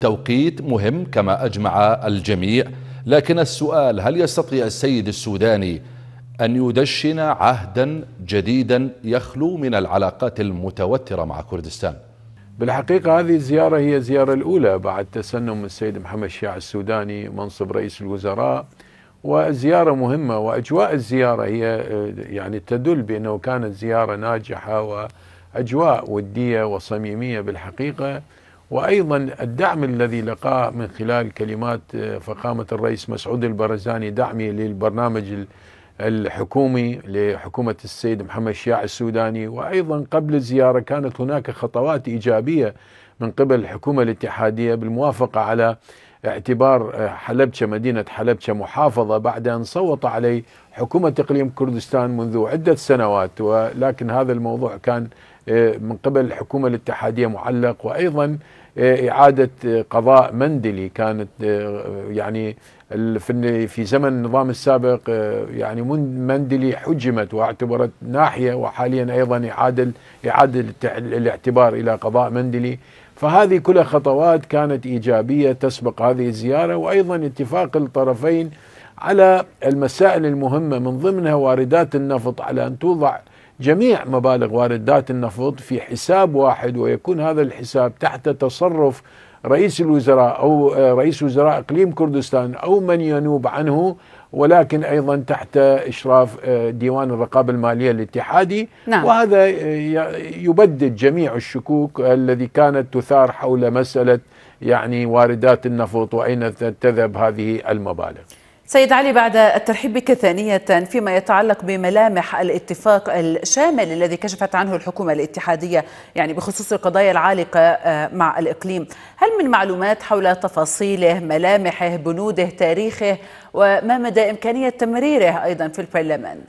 توقيت مهم كما أجمع الجميع لكن السؤال هل يستطيع السيد السوداني أن يدشن عهدا جديدا يخلو من العلاقات المتوترة مع كردستان بالحقيقة هذه الزيارة هي الزيارة الأولى بعد تسنم السيد محمد الشيع السوداني منصب رئيس الوزراء وزيارة مهمة وأجواء الزيارة هي آه، يعني تدل بأنه كانت زيارة ناجحة وأجواء ودية وصميمية بالحقيقة وأيضا الدعم الذي لقاه من خلال كلمات آه، فخامة الرئيس مسعود البرزاني دعمي للبرنامج الحكومي لحكومة السيد محمد الشياع السوداني وأيضا قبل الزيارة كانت هناك خطوات إيجابية من قبل الحكومة الاتحادية بالموافقة على اعتبار آه، حلبشة مدينة حلبشة محافظة بعد أن صوت عليه حكومة إقليم كردستان منذ عدة سنوات ولكن هذا الموضوع كان آه، من قبل الحكومة الاتحادية معلق وأيضا آه، إعادة آه، قضاء مندلي كانت يعني في زمن النظام السابق يعني مندلي حجمت واعتبرت ناحية وحاليا أيضا إعادة إعادة الاعتبار إلى قضاء مندلي فهذه كلها خطوات كانت إيجابية تسبق هذه الزيارة وأيضا اتفاق الطرفين على المسائل المهمة من ضمنها واردات النفط على أن توضع جميع مبالغ واردات النفط في حساب واحد ويكون هذا الحساب تحت تصرف رئيس الوزراء او آه، رئيس وزراء اقليم كردستان او من ينوب عنه ولكن ايضا تحت اشراف آه، ديوان الرقابه الماليه الاتحادي نعم. وهذا آه، يبدد جميع الشكوك الذي كانت تثار حول مساله يعني واردات النفط واين تذهب هذه المبالغ سيد علي بعد الترحيب بك ثانية فيما يتعلق بملامح الاتفاق الشامل الذي كشفت عنه الحكومة الاتحادية يعني بخصوص القضايا العالقة آه، مع الإقليم هل من معلومات حول تفاصيله ملامحه بنوده تاريخه وما مدى إمكانية تمريره أيضا في البرلمان؟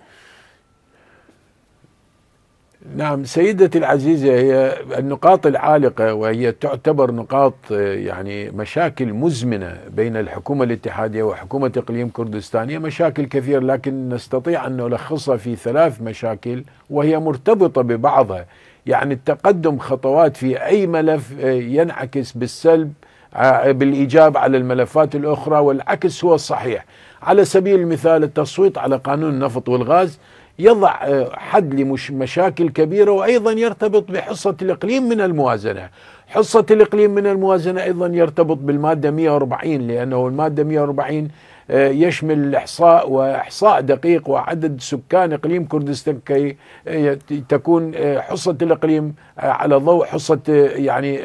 نعم سيدتي العزيزة هي النقاط العالقة وهي تعتبر نقاط آه، يعني مشاكل مزمنة بين الحكومة الاتحادية وحكومة إقليم كردستان هي مشاكل كثيرة لكن نستطيع أن نلخصها في ثلاث مشاكل وهي مرتبطة ببعضها يعني التقدم خطوات في أي ملف آه، ينعكس بالسلب آه، بالإيجاب على الملفات الأخرى والعكس هو الصحيح على سبيل المثال التصويت على قانون النفط والغاز يضع آه، حد لمشاكل كبيرة وأيضا يرتبط بحصة الإقليم من الموازنة حصة الإقليم من الموازنة أيضا يرتبط بالمادة 140 لأنه المادة 140 آه، يشمل الإحصاء وإحصاء دقيق وعدد سكان إقليم كردستان كي آه، تكون حصة الإقليم على ضوء حصة يعني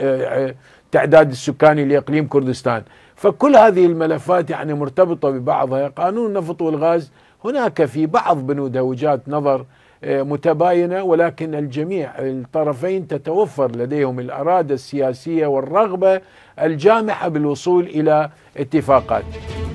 التعداد السكاني لاقليم كردستان فكل هذه الملفات يعني مرتبطه ببعضها قانون النفط والغاز هناك في بعض بنوده وجهات نظر آه، متباينه ولكن الجميع الطرفين تتوفر لديهم الاراده السياسيه والرغبه الجامحه بالوصول الى اتفاقات